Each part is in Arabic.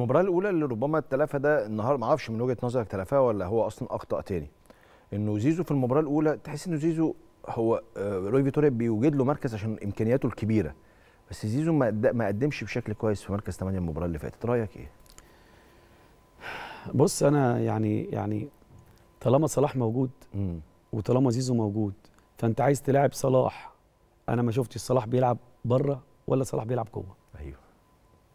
المباراه الاولى اللي ربما التلافة ده النهارده ما اعرفش من وجهه نظرك تلافها ولا هو اصلا اخطا تاني انه زيزو في المباراه الاولى تحس انه زيزو هو آه، روي فيتوريا بيوجد له مركز عشان امكانياته الكبيره بس زيزو ما قدمش بشكل كويس في مركز 8 المباراه اللي فاتت رايك ايه بص انا يعني يعني طالما صلاح موجود وطالما زيزو موجود فانت عايز تلاعب صلاح انا ما شفتش صلاح بيلعب بره ولا صلاح بيلعب جوه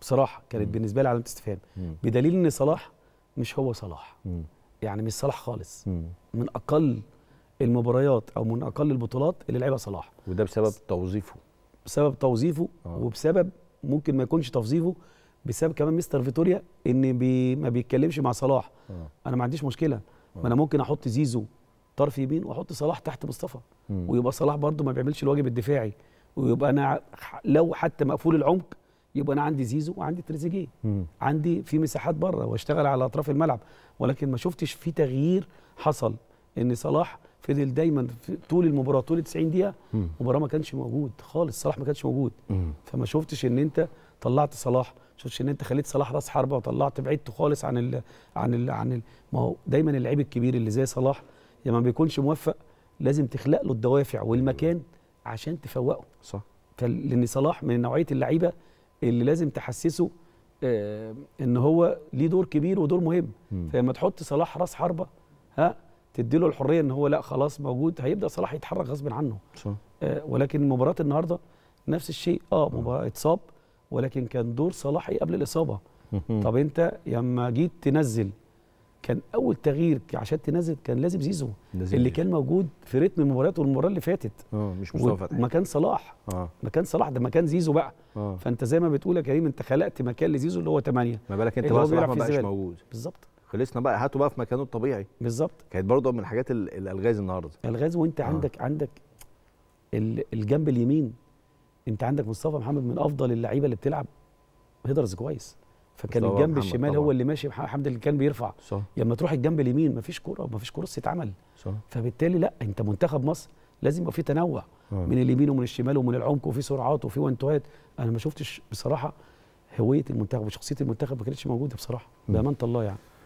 بصراحه كانت بالنسبه لي علامه استفهام بدليل ان صلاح مش هو صلاح مم. يعني مش صلاح خالص مم. من اقل المباريات او من اقل البطولات اللي لعبها صلاح وده بسبب توظيفه بسبب توظيفه آه. وبسبب ممكن ما يكونش توظيفه بسبب كمان مستر فيتوريا ان بي ما بيتكلمش مع صلاح آه. انا ما عنديش مشكله آه. ما انا ممكن احط زيزو طرف يمين واحط صلاح تحت مصطفى ويبقى صلاح برده ما بيعملش الواجب الدفاعي ويبقى انا لو حتى مقفول العمق يبقى انا عندي زيزو وعندي تريزيجيه عندي في مساحات بره واشتغل على اطراف الملعب ولكن ما شفتش في تغيير حصل ان صلاح فضل دايما في طول المباراه طول 90 دقيقه مباراه ما كانش موجود خالص صلاح ما كانش موجود فما شفتش ان انت طلعت صلاح شفتش ان انت خليت صلاح راس حربه وطلعت بعدته خالص عن الـ عن الـ عن الـ ما هو دايما اللعيب الكبير اللي زي صلاح لما ما بيكونش موفق لازم تخلق له الدوافع والمكان عشان تفوقه صح لان صلاح من نوعيه اللعيبه اللي لازم تحسسه آه ان هو ليه دور كبير ودور مهم فلما تحط صلاح راس حربه ها تديله الحريه ان هو لا خلاص موجود هيبدا صلاح يتحرك غصب عنه صح. آه ولكن مباراه النهارده نفس الشيء اه مباراه اتصاب ولكن كان دور صلاح قبل الاصابه طب انت لما جيت تنزل كان اول تغيير عشان تنزل كان لازم زيزو لازم اللي كان موجود في رتم المباريات والمباراه اللي فاتت اه مش مصطفى فتحي مكان صلاح اه مكان صلاح ده مكان زيزو بقى آه. فانت زي ما بتقول يا كريم انت خلقت مكان لزيزو اللي هو 8 ما بالك انت بقى صلاح ما بقاش موجود بالظبط خلصنا بقى هاته بقى في مكانه الطبيعي بالظبط كانت برضه من الحاجات الالغاز النهارده الغاز وانت آه. عندك عندك الجنب اليمين انت عندك مصطفى محمد من افضل اللعيبه اللي بتلعب هيدرز كويس فكان الجنب الشمال طبعا. هو اللي ماشي حمد اللي كان بيرفع صح. لما تروح الجنب اليمين مفيش كوره مفيش كورس تتعمل فبالتالي لا انت منتخب مصر لازم يبقى في تنوع آه. من اليمين ومن الشمال ومن العمق وفي سرعات وفي وانتوهات انا ما شفتش بصراحه هويه المنتخب وشخصيه المنتخب ما كانتش موجوده بصراحه بامانه الله يعني